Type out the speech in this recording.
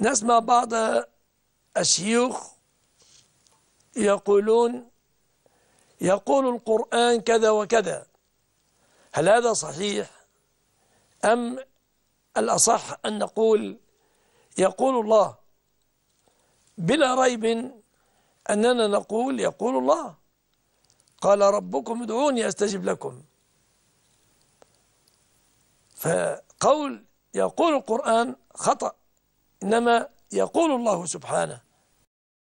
نسمع بعض الشيوخ يقولون يقول القرآن كذا وكذا هل هذا صحيح أم الأصح أن نقول يقول الله بلا ريب أننا نقول يقول الله قال ربكم ادعوني أستجب لكم فقول يقول القرآن خطأ إنما يقول الله سبحانه